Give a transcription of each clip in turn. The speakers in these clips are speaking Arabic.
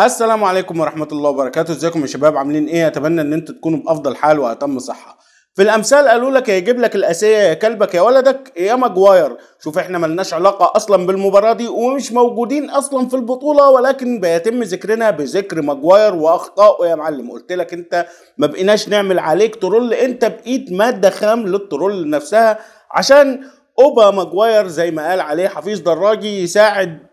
السلام عليكم ورحمة الله وبركاته ازيكم يا شباب عاملين ايه اتمنى ان انتوا تكونوا بافضل حال واتم صحة في الامثال قالوا لك هيجيب لك الاسية يا كلبك يا ولدك يا ماجواير شوف احنا ملناش علاقة اصلا بالمباراة دي ومش موجودين اصلا في البطولة ولكن بيتم ذكرنا بذكر ماجواير واخطائه يا معلم قلت لك انت ما بقيناش نعمل عليك ترول انت بقيت مادة خام للترول نفسها عشان اوبا ماجواير زي ما قال عليه حفيظ دراجي يساعد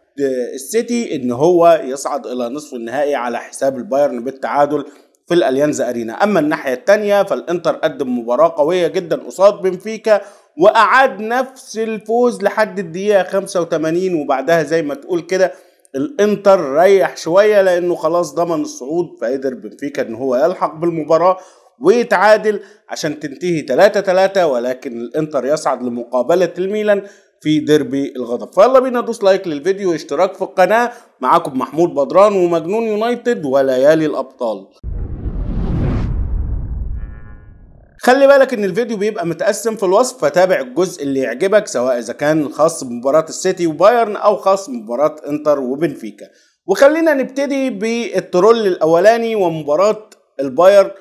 السيتي ان هو يصعد الى نصف النهائي على حساب البايرن بالتعادل في الاليانز ارينا اما الناحيه الثانيه فالانتر قدم مباراه قويه جدا قصاد بنفيكا واعاد نفس الفوز لحد الدقيقه 85 وبعدها زي ما تقول كده الانتر ريح شويه لانه خلاص ضمن الصعود فقدر بنفيكا ان هو يلحق بالمباراه ويتعادل عشان تنتهي 3 3 ولكن الانتر يصعد لمقابله الميلان في ديربي الغضب فيلا بينا دوس لايك للفيديو واشتراك في القناة معاكم محمود بدران ومجنون يونايتد وليالي الأبطال خلي بالك ان الفيديو بيبقى متقسم في الوصف فتابع الجزء اللي يعجبك سواء اذا كان خاص بمباراة السيتي وبايرن او خاص بمباراة انتر وبنفيكا وخلينا نبتدي بالترول الاولاني ومباراة البايرن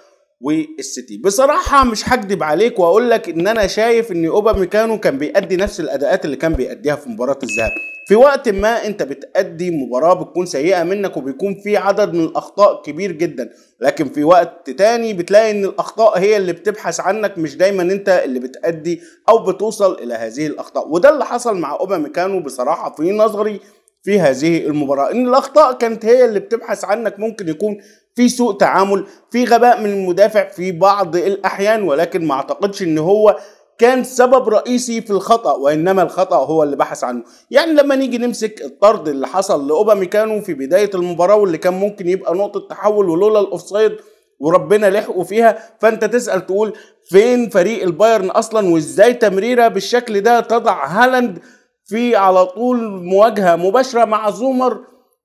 والسيتي بصراحه مش هكدب عليك واقول لك ان انا شايف ان اوباميكانو كان بيأدي نفس الاداءات اللي كان بيأديها في مباراه الذهاب في وقت ما انت بتأدي مباراة بتكون سيئة منك وبيكون في عدد من الأخطاء كبير جدا لكن في وقت تاني بتلاقي ان الأخطاء هي اللي بتبحث عنك مش دايما انت اللي بتأدي أو بتوصل إلى هذه الأخطاء وده اللي حصل مع أوباميكانو بصراحة في نظري في هذه المباراة ان الاخطاء كانت هي اللي بتبحث عنك ممكن يكون في سوء تعامل في غباء من المدافع في بعض الأحيان ولكن ما أعتقدش إن هو كان سبب رئيسي في الخطأ وإنما الخطأ هو اللي بحث عنه يعني لما نيجي نمسك الطرد اللي حصل لأوباميكانو في بداية المباراة واللي كان ممكن يبقى نقطة تحول ولولا الأوفسايد وربنا لحقوا فيها فانت تسال تقول فين فريق البايرن اصلا وازاي تمريره بالشكل ده تضع هالاند في على طول مواجهه مباشره مع زومر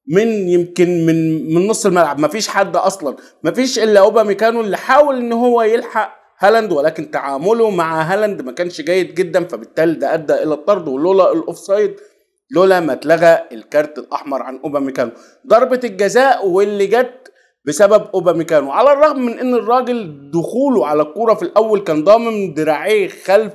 من يمكن من من نص الملعب ما فيش حد اصلا ما فيش الا اوباميكانو اللي حاول ان هو يلحق هالاند ولكن تعامله مع هالاند ما كانش جيد جدا فبالتالي ده ادى الى الطرد ولولا الاوفسايد لولا ما اتلغى الكارت الاحمر عن اوباميكانو ضربه الجزاء واللي جت بسبب اوباميكانو على الرغم من ان الراجل دخوله على الكوره في الاول كان ضامن دراعيه خلف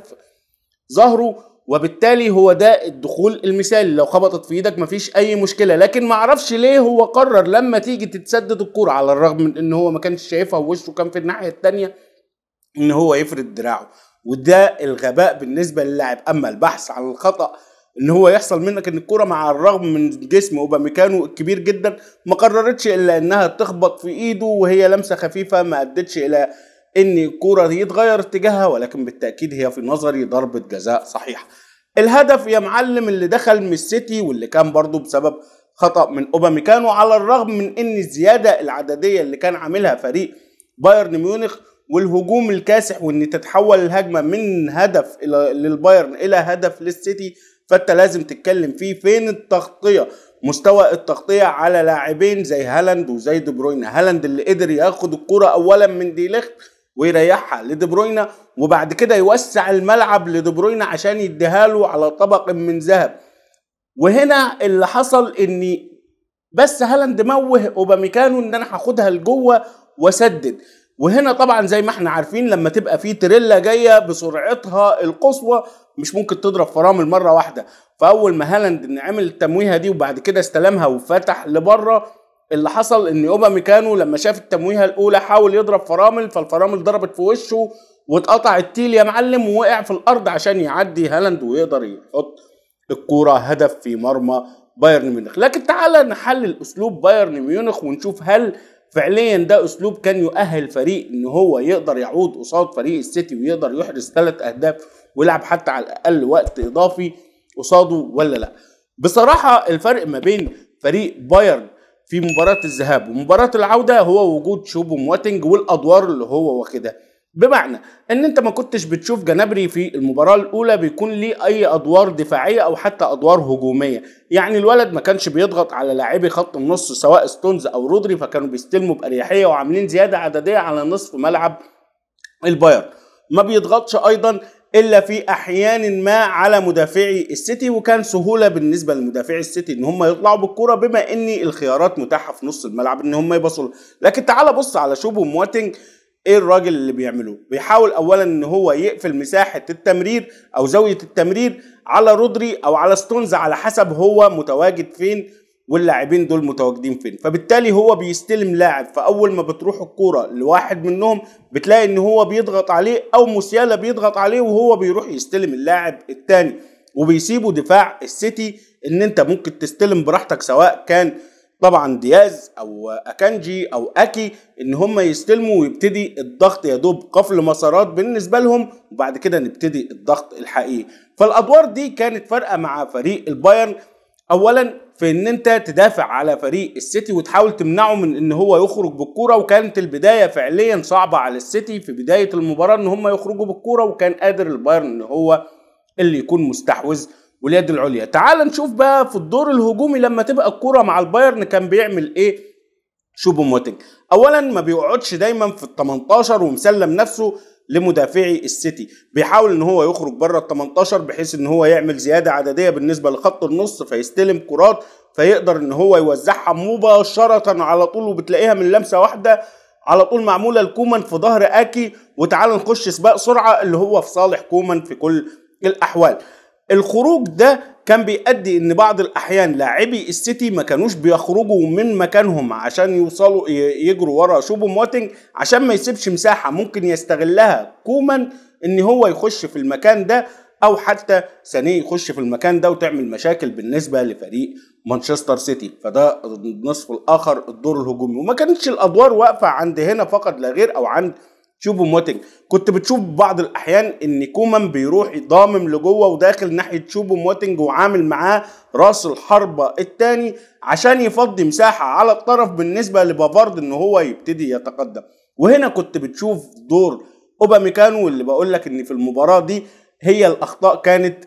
ظهره وبالتالي هو ده الدخول المثالي لو خبطت في ايدك مفيش اي مشكله لكن معرفش ليه هو قرر لما تيجي تتسدد الكوره على الرغم من ان هو ما كانش شايفها ووشه كان في الناحيه الثانيه ان هو يفرد دراعه وده الغباء بالنسبه للاعب اما البحث عن الخطا ان هو يحصل منك ان الكوره مع الرغم من جسم اوباميكانو الكبير جدا ما قررتش الا انها تخبط في ايده وهي لمسه خفيفه ما ادتش الى ان الكوره يتغير اتجاهها ولكن بالتاكيد هي في نظري ضربه جزاء صحيحه الهدف يا معلم اللي دخل من السيتي واللي كان برضه بسبب خطأ من اوباميكانو على الرغم من إن الزيادة العددية اللي كان عاملها فريق بايرن ميونخ والهجوم الكاسح وإن تتحول الهجمة من هدف للبايرن إلى هدف للسيتي فأنت لازم تتكلم فيه فين التغطية مستوى التغطية على لاعبين زي هالاند وزي دي بروين هالاند اللي قدر ياخد الكرة أولا من دي ليخت ويريحها لدي بروينة وبعد كده يوسع الملعب لدي بروينة عشان يديها له على طبق من ذهب وهنا اللي حصل ان بس هالاند موه اوباميكانو ان انا هاخدها لجوه واسدد وهنا طبعا زي ما احنا عارفين لما تبقى في تريلا جايه بسرعتها القصوى مش ممكن تضرب فرامل مره واحده فاول ما هالاند عمل التمويهه دي وبعد كده استلمها وفتح لبره اللي حصل ان يوبا ميكانو لما شاف التمويهه الاولى حاول يضرب فرامل فالفرامل ضربت في وشه واتقطع التيل يا معلم ووقع في الارض عشان يعدي هالاند ويقدر يحط الكوره هدف في مرمى بايرن ميونخ لكن تعالى نحلل اسلوب بايرن ميونخ ونشوف هل فعليا ده اسلوب كان يؤهل فريق ان هو يقدر يعود قصاد فريق السيتي ويقدر يحرز ثلاث اهداف ويلعب حتى على الاقل وقت اضافي قصاده ولا لا بصراحه الفرق ما بين فريق بايرن في مباراة الذهاب ومباراة العودة هو وجود شوبو مواتنج والأدوار اللي هو واخدها بمعنى ان انت ما كنتش بتشوف جنابري في المباراة الاولى بيكون ليه اي ادوار دفاعية او حتى ادوار هجومية يعني الولد ما كانش بيضغط على لاعبي خط النص سواء ستونز او رودري فكانوا بيستلموا باريحية وعاملين زيادة عددية على نصف ملعب البايرن ما بيضغطش ايضا الا في احيان ما على مدافعي السيتي وكان سهوله بالنسبه لمدافعي السيتي ان هم يطلعوا بالكره بما ان الخيارات متاحه في نص الملعب ان هم يبصوا لكن تعال بص على شوبو مواتنج ايه الراجل اللي بيعمله بيحاول اولا ان هو يقفل مساحه التمرير او زاويه التمرير على رودري او على ستونز على حسب هو متواجد فين واللاعبين دول متواجدين فين فبالتالي هو بيستلم لاعب فاول ما بتروح الكوره لواحد منهم بتلاقي ان هو بيضغط عليه او موسيالا بيضغط عليه وهو بيروح يستلم اللاعب الثاني وبيسيبوا دفاع السيتي ان انت ممكن تستلم براحتك سواء كان طبعا دياز او اكانجي او اكي ان هم يستلموا ويبتدي الضغط يا دوب قفل مسارات بالنسبه لهم وبعد كده نبتدي الضغط الحقيقي فالادوار دي كانت فارقه مع فريق البايرن اولا في ان انت تدافع على فريق السيتي وتحاول تمنعه من ان هو يخرج بالكوره وكانت البدايه فعليا صعبه على السيتي في بدايه المباراه ان هم يخرجوا بالكوره وكان قادر البايرن ان هو اللي يكون مستحوذ واليد العليا تعال نشوف بقى في الدور الهجومي لما تبقى الكوره مع البايرن كان بيعمل ايه شوبوموتنج اولا ما بيقعدش دايما في ال 18 ومسلم نفسه لمدافعي السيتي بيحاول ان هو يخرج بره ال 18 بحيث ان هو يعمل زياده عدديه بالنسبه لخط النص فيستلم كرات فيقدر ان هو يوزعها مباشره على طول وبتلاقيها من لمسه واحده على طول معموله لكومان في ظهر اكي وتعال نخش سباق سرعه اللي هو في صالح كومان في كل الاحوال الخروج ده كان بيؤدي ان بعض الاحيان لاعبي السيتي ما كانوش بيخرجوا من مكانهم عشان يوصلوا يجروا ورا شوبو موتنج عشان ما يسيبش مساحه ممكن يستغلها كومان ان هو يخش في المكان ده او حتى سانيه يخش في المكان ده وتعمل مشاكل بالنسبه لفريق مانشستر سيتي فده النصف الاخر الدور الهجومي وما كانتش الادوار واقفه عند هنا فقط لا غير او عند تشوفه موتنج كنت بتشوف بعض الاحيان ان كومان بيروح ضامم لجوه وداخل ناحيه تشوبو موتنج وعامل معاه راس الحربه الثاني عشان يفضي مساحه على الطرف بالنسبه لبافارد ان هو يبتدي يتقدم وهنا كنت بتشوف دور اوباميكانو اللي بقول لك ان في المباراه دي هي الاخطاء كانت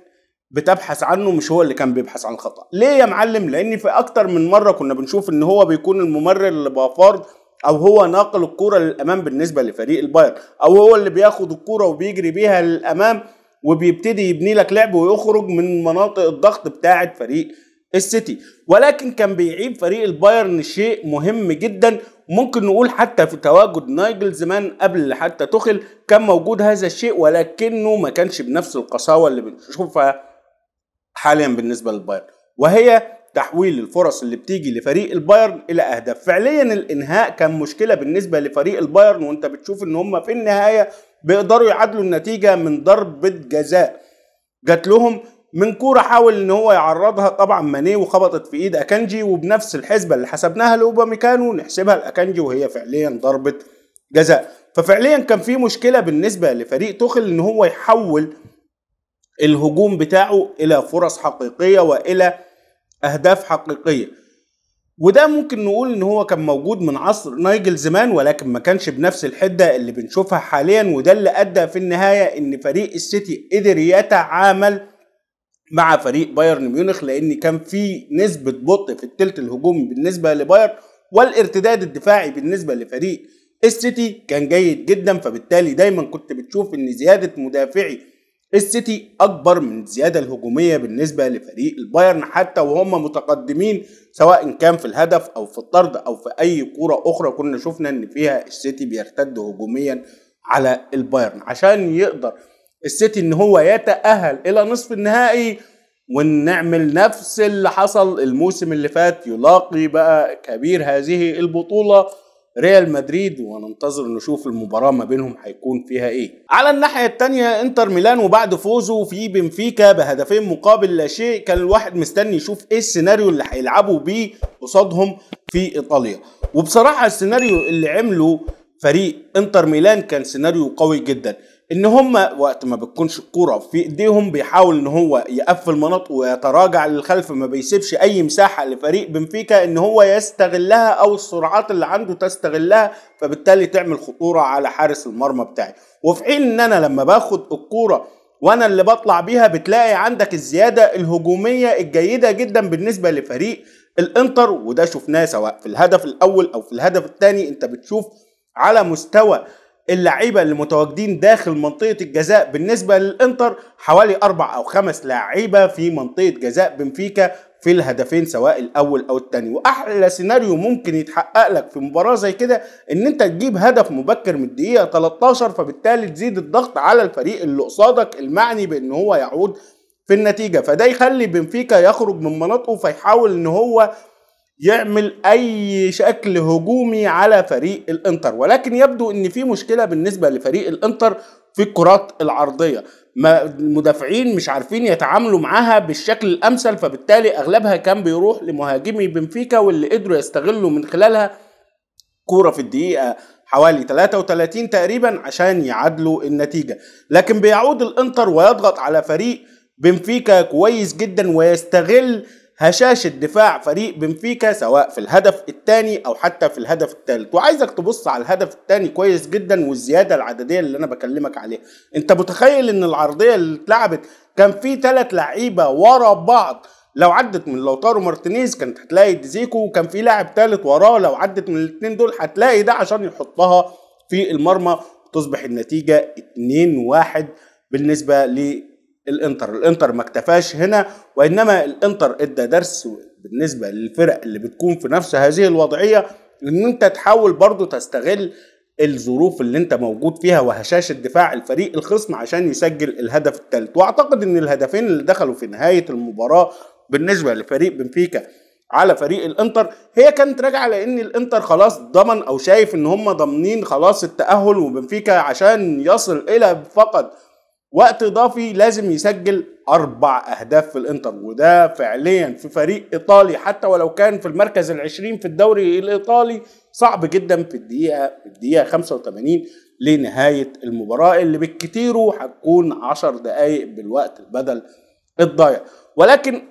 بتبحث عنه مش هو اللي كان بيبحث عن الخطا ليه يا معلم لان في اكتر من مره كنا بنشوف ان هو بيكون الممرر لبافارد او هو ناقل الكوره للامام بالنسبه لفريق البايرن او هو اللي بياخد الكوره وبيجري بيها للامام وبيبتدي يبني لك لعب ويخرج من مناطق الضغط بتاعه فريق السيتي ولكن كان بيعيب فريق البايرن شيء مهم جدا ممكن نقول حتى في تواجد نايجل زمان قبل حتى تخل كان موجود هذا الشيء ولكنه ما كانش بنفس القساوه اللي بنشوفها حاليا بالنسبه للبايرن وهي تحويل الفرص اللي بتيجي لفريق البايرن الى اهداف فعليا الانهاء كان مشكله بالنسبه لفريق البايرن وانت بتشوف ان هم في النهايه بيقدروا يعادلوا النتيجه من ضربه جزاء جات لهم من كوره حاول ان هو يعرضها طبعا ماني وخبطت في ايد اكانجي وبنفس الحسبه اللي حسبناها لاوباميكانو نحسبها لاكانجي وهي فعليا ضربه جزاء ففعليا كان في مشكله بالنسبه لفريق توخل ان هو يحول الهجوم بتاعه الى فرص حقيقيه والى اهداف حقيقيه وده ممكن نقول ان هو كان موجود من عصر نايجل زمان ولكن ما كانش بنفس الحده اللي بنشوفها حاليا وده اللي ادى في النهايه ان فريق السيتي قدر يتعامل مع فريق بايرن ميونخ لان كان في نسبه بطء في الثلث الهجومي بالنسبه لبايرن والارتداد الدفاعي بالنسبه لفريق السيتي كان جيد جدا فبالتالي دايما كنت بتشوف ان زياده مدافعي السيتي اكبر من الزياده الهجوميه بالنسبه لفريق البايرن حتى وهم متقدمين سواء كان في الهدف او في الطرد او في اي كوره اخرى كنا شفنا ان فيها السيتي بيرتد هجوميا على البايرن عشان يقدر السيتي ان هو يتاهل الى نصف النهائي ونعمل نفس اللي حصل الموسم اللي فات يلاقي بقى كبير هذه البطوله ريال مدريد وننتظر نشوف المباراه ما بينهم هيكون فيها ايه على الناحيه الثانيه انتر ميلان وبعد فوزه في بنفيكا بهدفين مقابل لا شيء كان الواحد مستني يشوف ايه السيناريو اللي هيلعبوا بيه قصادهم في ايطاليا وبصراحه السيناريو اللي عمله فريق انتر ميلان كان سيناريو قوي جدا ان هم وقت ما بتكونش الكوره في ايديهم بيحاول ان هو يقفل مناطقه ويتراجع للخلف ما بيسيبش اي مساحه لفريق بنفيكا ان هو يستغلها او السرعات اللي عنده تستغلها فبالتالي تعمل خطوره على حارس المرمى بتاعي وفي حين ان انا لما باخد الكوره وانا اللي بطلع بيها بتلاقي عندك الزياده الهجوميه الجيده جدا بالنسبه لفريق الانتر وده شفناه سواء في الهدف الاول او في الهدف الثاني انت بتشوف على مستوى اللعيبه اللي متواجدين داخل منطقه الجزاء بالنسبه للانتر حوالي اربع او خمس لعيبه في منطقه جزاء بنفيكا في الهدفين سواء الاول او الثاني واحلى سيناريو ممكن يتحقق لك في مباراه زي كده ان انت تجيب هدف مبكر من الدقيقه 13 فبالتالي تزيد الضغط على الفريق اللي قصادك المعني بان هو يعود في النتيجه فده يخلي بنفيكا يخرج من مناطقه فيحاول ان هو يعمل اي شكل هجومي على فريق الانتر ولكن يبدو ان في مشكله بالنسبه لفريق الانتر في الكرات العرضيه ما المدافعين مش عارفين يتعاملوا معاها بالشكل الامثل فبالتالي اغلبها كان بيروح لمهاجمي بنفيكا واللي قدروا يستغلوا من خلالها كوره في الدقيقه حوالي 33 تقريبا عشان يعادلوا النتيجه لكن بيعود الانتر ويضغط على فريق بنفيكا كويس جدا ويستغل هشاشة دفاع فريق بنفيكا سواء في الهدف الثاني أو حتى في الهدف الثالث وعايزك تبص على الهدف الثاني كويس جدا والزيادة العددية اللي أنا بكلمك عليها أنت متخيل إن العرضية اللي اتلعبت كان في ثلاث لعيبة ورا بعض لو عدت من لوتارو مارتينيز كانت هتلاقي ديزيكو وكان في لاعب ثالث وراه لو عدت من الاثنين دول هتلاقي ده عشان يحطها في المرمى تصبح النتيجة 2-1 بالنسبة ل الانتر الانتر ما اكتفاش هنا وانما الانتر ادى درس بالنسبه للفرق اللي بتكون في نفس هذه الوضعيه ان انت تحاول برضو تستغل الظروف اللي انت موجود فيها وهشاشه دفاع الفريق الخصم عشان يسجل الهدف الثالث واعتقد ان الهدفين اللي دخلوا في نهايه المباراه بالنسبه لفريق بنفيكا على فريق الانتر هي كانت راجعه لان الانتر خلاص ضمن او شايف ان هم ضامنين خلاص التاهل وبنفيكا عشان يصل الى فقط وقت اضافي لازم يسجل اربع اهداف في الانتر وده فعليا في فريق ايطالي حتى ولو كان في المركز العشرين في الدوري الايطالي صعب جدا في الدقيقه في الدقيقه 85 لنهايه المباراه اللي بالكتير هتكون 10 دقائق بالوقت بدل الضايع ولكن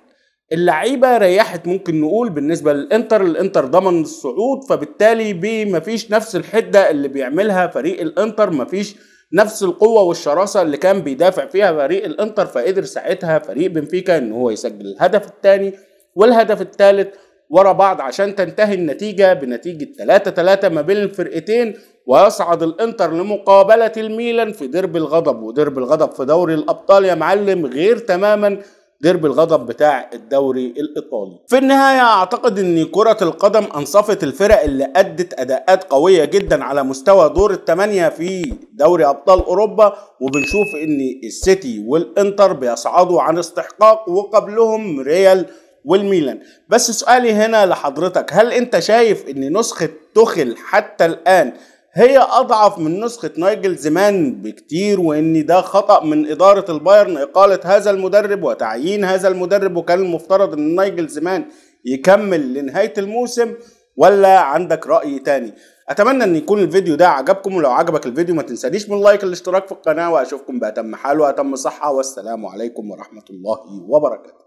اللعيبه ريحت ممكن نقول بالنسبه للانتر الانتر ضمن الصعود فبالتالي فيش نفس الحده اللي بيعملها فريق الانتر مفيش نفس القوه والشراسه اللي كان بيدافع فيها فريق الانتر فقدر ساعتها فريق بنفيكا ان هو يسجل الهدف الثاني والهدف الثالث ورا بعض عشان تنتهي النتيجه بنتيجه 3 3 ما بين الفرقتين ويصعد الانتر لمقابله الميلان في درب الغضب ودرب الغضب في دوري الابطال يا معلم غير تماما ديربي الغضب بتاع الدوري الايطالي في النهايه اعتقد ان كره القدم انصفت الفرق اللي ادت اداءات قويه جدا على مستوى دور الثمانيه في دوري ابطال اوروبا وبنشوف ان السيتي والانتر بيصعدوا عن استحقاق وقبلهم ريال والميلان بس سؤالي هنا لحضرتك هل انت شايف ان نسخه تخل حتى الان هي اضعف من نسخه نايجل زمان بكتير وان ده خطا من اداره البايرن اقاله هذا المدرب وتعيين هذا المدرب وكان المفترض ان نايجل زمان يكمل لنهايه الموسم ولا عندك راي تاني اتمنى ان يكون الفيديو ده عجبكم ولو عجبك الفيديو ما تنسانيش من لايك الاشتراك في القناه واشوفكم باتم حال واتم صحه والسلام عليكم ورحمه الله وبركاته